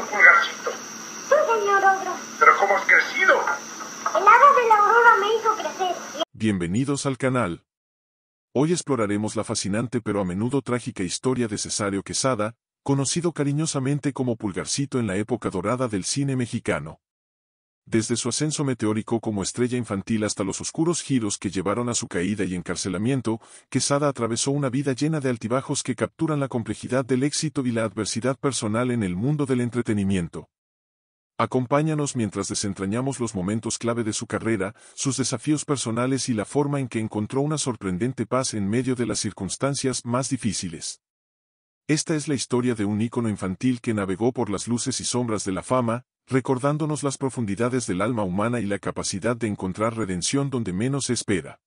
pulgarcito. señor Pero ¿cómo has crecido? El de la aurora me hizo crecer. Bienvenidos al canal. Hoy exploraremos la fascinante pero a menudo trágica historia de Cesario Quesada, conocido cariñosamente como Pulgarcito en la época dorada del cine mexicano desde su ascenso meteórico como estrella infantil hasta los oscuros giros que llevaron a su caída y encarcelamiento, Quesada atravesó una vida llena de altibajos que capturan la complejidad del éxito y la adversidad personal en el mundo del entretenimiento. Acompáñanos mientras desentrañamos los momentos clave de su carrera, sus desafíos personales y la forma en que encontró una sorprendente paz en medio de las circunstancias más difíciles. Esta es la historia de un ícono infantil que navegó por las luces y sombras de la fama, recordándonos las profundidades del alma humana y la capacidad de encontrar redención donde menos se espera.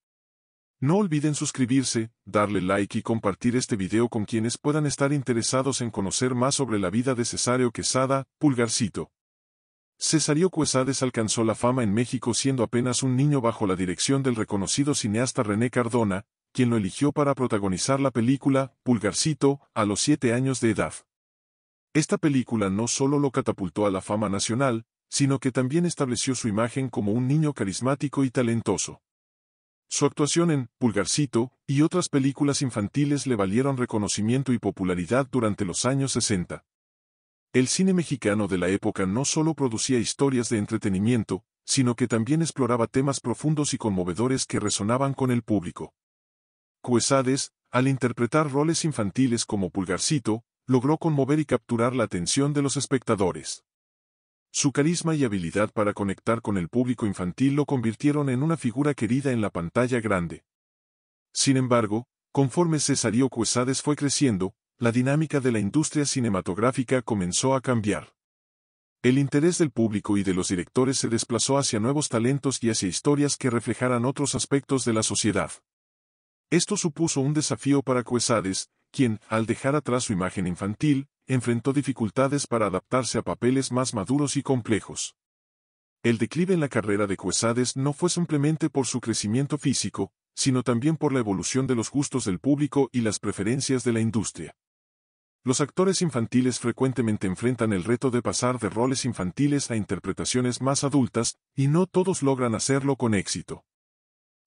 No olviden suscribirse, darle like y compartir este video con quienes puedan estar interesados en conocer más sobre la vida de Cesario Quesada, Pulgarcito. Cesario Cuesades alcanzó la fama en México siendo apenas un niño bajo la dirección del reconocido cineasta René Cardona, quien lo eligió para protagonizar la película, Pulgarcito, a los siete años de edad. Esta película no solo lo catapultó a la fama nacional, sino que también estableció su imagen como un niño carismático y talentoso. Su actuación en Pulgarcito y otras películas infantiles le valieron reconocimiento y popularidad durante los años 60. El cine mexicano de la época no solo producía historias de entretenimiento, sino que también exploraba temas profundos y conmovedores que resonaban con el público. Cuesades, al interpretar roles infantiles como Pulgarcito, logró conmover y capturar la atención de los espectadores. Su carisma y habilidad para conectar con el público infantil lo convirtieron en una figura querida en la pantalla grande. Sin embargo, conforme Cesario Cuesades fue creciendo, la dinámica de la industria cinematográfica comenzó a cambiar. El interés del público y de los directores se desplazó hacia nuevos talentos y hacia historias que reflejaran otros aspectos de la sociedad. Esto supuso un desafío para Cuesades, quien, al dejar atrás su imagen infantil, enfrentó dificultades para adaptarse a papeles más maduros y complejos. El declive en la carrera de Cuesades no fue simplemente por su crecimiento físico, sino también por la evolución de los gustos del público y las preferencias de la industria. Los actores infantiles frecuentemente enfrentan el reto de pasar de roles infantiles a interpretaciones más adultas, y no todos logran hacerlo con éxito.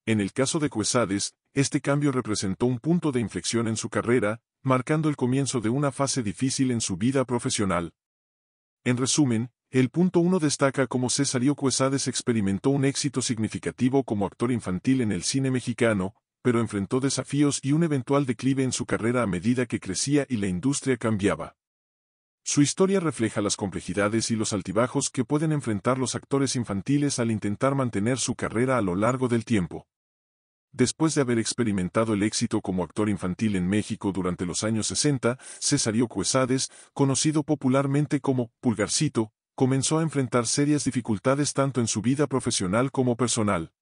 En el caso de Cuesades, este cambio representó un punto de inflexión en su carrera, marcando el comienzo de una fase difícil en su vida profesional. En resumen, el punto 1 destaca cómo Cesario Cuesades experimentó un éxito significativo como actor infantil en el cine mexicano, pero enfrentó desafíos y un eventual declive en su carrera a medida que crecía y la industria cambiaba. Su historia refleja las complejidades y los altibajos que pueden enfrentar los actores infantiles al intentar mantener su carrera a lo largo del tiempo. Después de haber experimentado el éxito como actor infantil en México durante los años 60, Cesario Cuesades, conocido popularmente como Pulgarcito, comenzó a enfrentar serias dificultades tanto en su vida profesional como personal.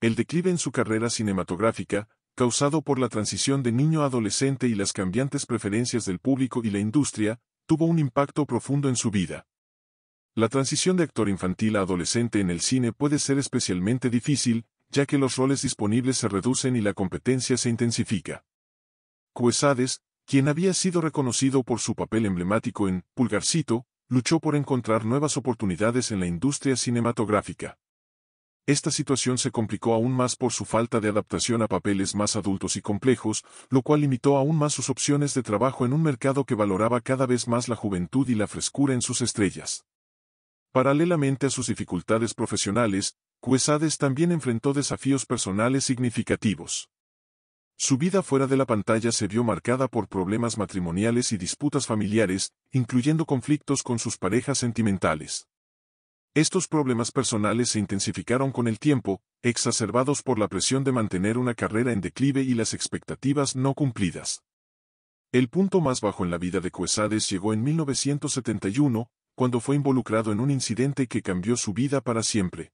El declive en su carrera cinematográfica, causado por la transición de niño a adolescente y las cambiantes preferencias del público y la industria, tuvo un impacto profundo en su vida. La transición de actor infantil a adolescente en el cine puede ser especialmente difícil, ya que los roles disponibles se reducen y la competencia se intensifica. Cuesades, quien había sido reconocido por su papel emblemático en Pulgarcito, luchó por encontrar nuevas oportunidades en la industria cinematográfica. Esta situación se complicó aún más por su falta de adaptación a papeles más adultos y complejos, lo cual limitó aún más sus opciones de trabajo en un mercado que valoraba cada vez más la juventud y la frescura en sus estrellas. Paralelamente a sus dificultades profesionales, Cuesades también enfrentó desafíos personales significativos. Su vida fuera de la pantalla se vio marcada por problemas matrimoniales y disputas familiares, incluyendo conflictos con sus parejas sentimentales. Estos problemas personales se intensificaron con el tiempo, exacerbados por la presión de mantener una carrera en declive y las expectativas no cumplidas. El punto más bajo en la vida de Cuesades llegó en 1971, cuando fue involucrado en un incidente que cambió su vida para siempre.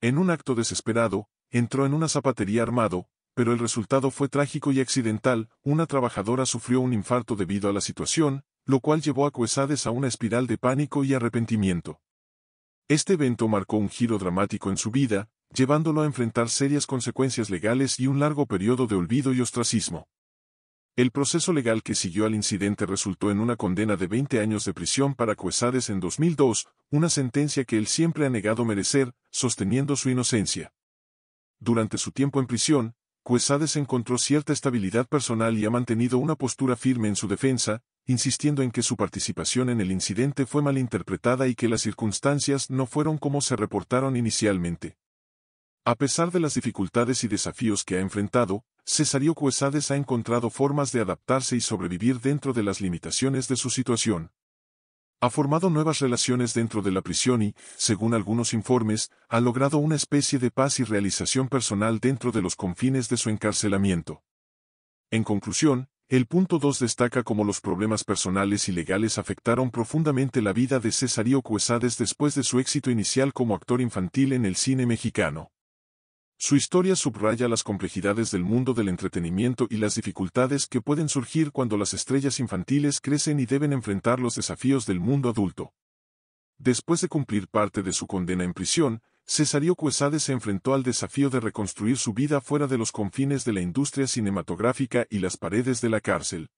En un acto desesperado, entró en una zapatería armado, pero el resultado fue trágico y accidental, una trabajadora sufrió un infarto debido a la situación, lo cual llevó a Cuesades a una espiral de pánico y arrepentimiento. Este evento marcó un giro dramático en su vida, llevándolo a enfrentar serias consecuencias legales y un largo periodo de olvido y ostracismo. El proceso legal que siguió al incidente resultó en una condena de 20 años de prisión para Cuesades en 2002, una sentencia que él siempre ha negado merecer, sosteniendo su inocencia. Durante su tiempo en prisión, Cuesades encontró cierta estabilidad personal y ha mantenido una postura firme en su defensa, insistiendo en que su participación en el incidente fue malinterpretada y que las circunstancias no fueron como se reportaron inicialmente. A pesar de las dificultades y desafíos que ha enfrentado, Cesario Cuesades ha encontrado formas de adaptarse y sobrevivir dentro de las limitaciones de su situación. Ha formado nuevas relaciones dentro de la prisión y, según algunos informes, ha logrado una especie de paz y realización personal dentro de los confines de su encarcelamiento. En conclusión, el punto 2 destaca cómo los problemas personales y legales afectaron profundamente la vida de Cesario Cuesades después de su éxito inicial como actor infantil en el cine mexicano. Su historia subraya las complejidades del mundo del entretenimiento y las dificultades que pueden surgir cuando las estrellas infantiles crecen y deben enfrentar los desafíos del mundo adulto. Después de cumplir parte de su condena en prisión, Cesario Cuesade se enfrentó al desafío de reconstruir su vida fuera de los confines de la industria cinematográfica y las paredes de la cárcel.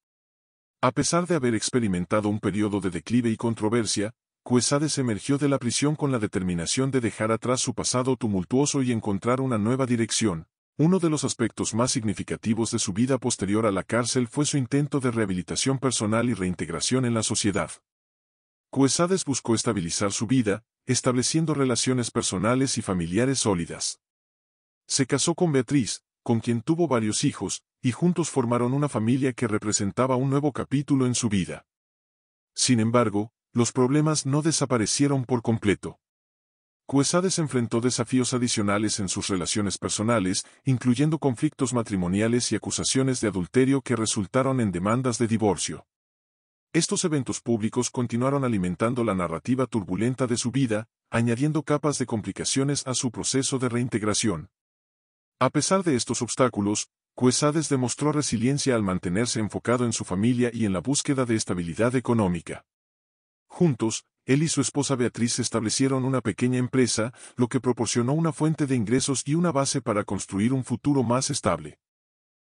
A pesar de haber experimentado un periodo de declive y controversia, Cuesades emergió de la prisión con la determinación de dejar atrás su pasado tumultuoso y encontrar una nueva dirección. Uno de los aspectos más significativos de su vida posterior a la cárcel fue su intento de rehabilitación personal y reintegración en la sociedad. Cuesades buscó estabilizar su vida, estableciendo relaciones personales y familiares sólidas. Se casó con Beatriz, con quien tuvo varios hijos, y juntos formaron una familia que representaba un nuevo capítulo en su vida. Sin embargo, los problemas no desaparecieron por completo. Cuesades enfrentó desafíos adicionales en sus relaciones personales, incluyendo conflictos matrimoniales y acusaciones de adulterio que resultaron en demandas de divorcio. Estos eventos públicos continuaron alimentando la narrativa turbulenta de su vida, añadiendo capas de complicaciones a su proceso de reintegración. A pesar de estos obstáculos, Cuesades demostró resiliencia al mantenerse enfocado en su familia y en la búsqueda de estabilidad económica. Juntos, él y su esposa Beatriz establecieron una pequeña empresa, lo que proporcionó una fuente de ingresos y una base para construir un futuro más estable.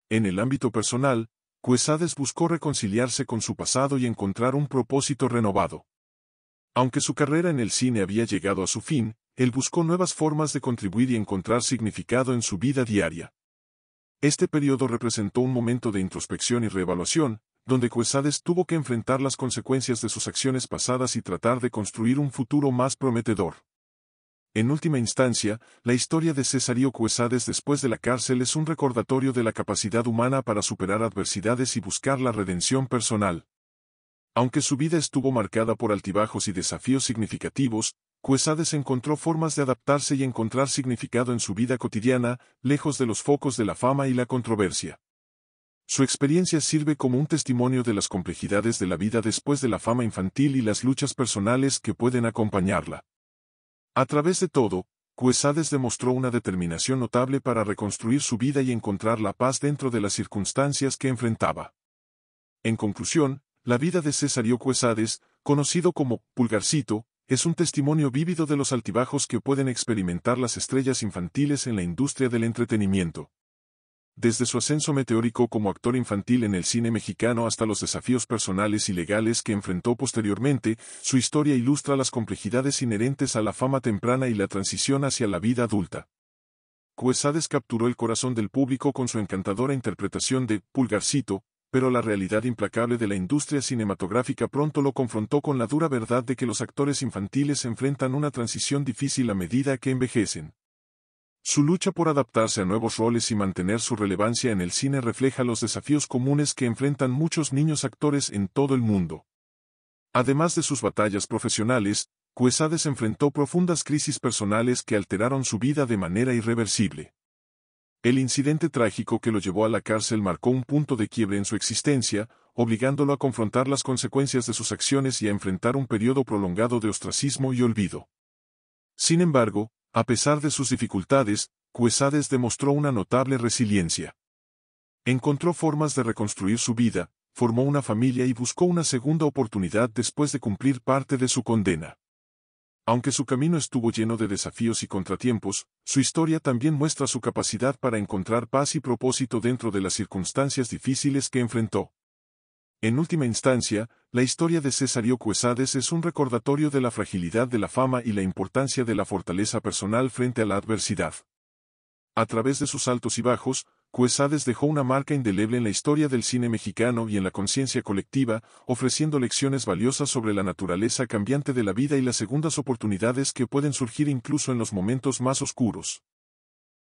En el ámbito personal, Cuesades buscó reconciliarse con su pasado y encontrar un propósito renovado. Aunque su carrera en el cine había llegado a su fin, él buscó nuevas formas de contribuir y encontrar significado en su vida diaria. Este periodo representó un momento de introspección y reevaluación, donde Cuesades tuvo que enfrentar las consecuencias de sus acciones pasadas y tratar de construir un futuro más prometedor. En última instancia, la historia de Cesario Cuesades después de la cárcel es un recordatorio de la capacidad humana para superar adversidades y buscar la redención personal. Aunque su vida estuvo marcada por altibajos y desafíos significativos, Cuesades encontró formas de adaptarse y encontrar significado en su vida cotidiana, lejos de los focos de la fama y la controversia. Su experiencia sirve como un testimonio de las complejidades de la vida después de la fama infantil y las luchas personales que pueden acompañarla. A través de todo, Cuesades demostró una determinación notable para reconstruir su vida y encontrar la paz dentro de las circunstancias que enfrentaba. En conclusión, la vida de Cesario Cuesades, conocido como Pulgarcito, es un testimonio vívido de los altibajos que pueden experimentar las estrellas infantiles en la industria del entretenimiento. Desde su ascenso meteórico como actor infantil en el cine mexicano hasta los desafíos personales y legales que enfrentó posteriormente, su historia ilustra las complejidades inherentes a la fama temprana y la transición hacia la vida adulta. Cuesades capturó el corazón del público con su encantadora interpretación de Pulgarcito, pero la realidad implacable de la industria cinematográfica pronto lo confrontó con la dura verdad de que los actores infantiles enfrentan una transición difícil a medida que envejecen. Su lucha por adaptarse a nuevos roles y mantener su relevancia en el cine refleja los desafíos comunes que enfrentan muchos niños actores en todo el mundo. Además de sus batallas profesionales, Cuesades enfrentó profundas crisis personales que alteraron su vida de manera irreversible. El incidente trágico que lo llevó a la cárcel marcó un punto de quiebre en su existencia, obligándolo a confrontar las consecuencias de sus acciones y a enfrentar un periodo prolongado de ostracismo y olvido. Sin embargo, a pesar de sus dificultades, Cuesades demostró una notable resiliencia. Encontró formas de reconstruir su vida, formó una familia y buscó una segunda oportunidad después de cumplir parte de su condena. Aunque su camino estuvo lleno de desafíos y contratiempos, su historia también muestra su capacidad para encontrar paz y propósito dentro de las circunstancias difíciles que enfrentó. En última instancia, la historia de Cesario Cuesades es un recordatorio de la fragilidad de la fama y la importancia de la fortaleza personal frente a la adversidad. A través de sus altos y bajos, Cuesades dejó una marca indeleble en la historia del cine mexicano y en la conciencia colectiva, ofreciendo lecciones valiosas sobre la naturaleza cambiante de la vida y las segundas oportunidades que pueden surgir incluso en los momentos más oscuros.